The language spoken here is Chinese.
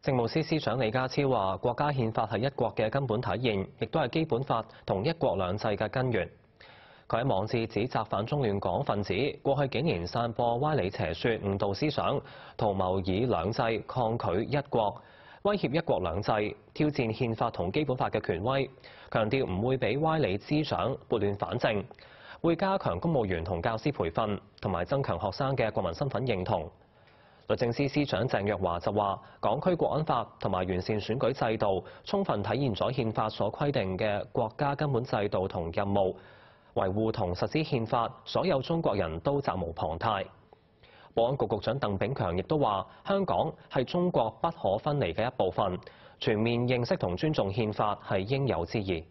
政務司司長李家超話：國家憲法係一國嘅根本體現，亦都係基本法同一國兩制嘅根源。佢喺網志指責反中亂港分子過去竟然散播歪理邪說、誤導思想，圖謀以兩制抗拒一國，威脅一國兩制，挑戰憲法同基本法嘅權威。強調唔會俾歪理思長、撥亂反正，會加強公務員同教師培訓，同埋增強學生嘅國民身份認同。律政司司长郑若華就话，港区国安法同埋完善选举制度，充分体现咗宪法所规定嘅国家根本制度同任务，维护同实施宪法，所有中国人都责无旁贷。保安局局长邓炳强亦都话，香港系中国不可分离嘅一部分，全面认识同尊重宪法系应有之义。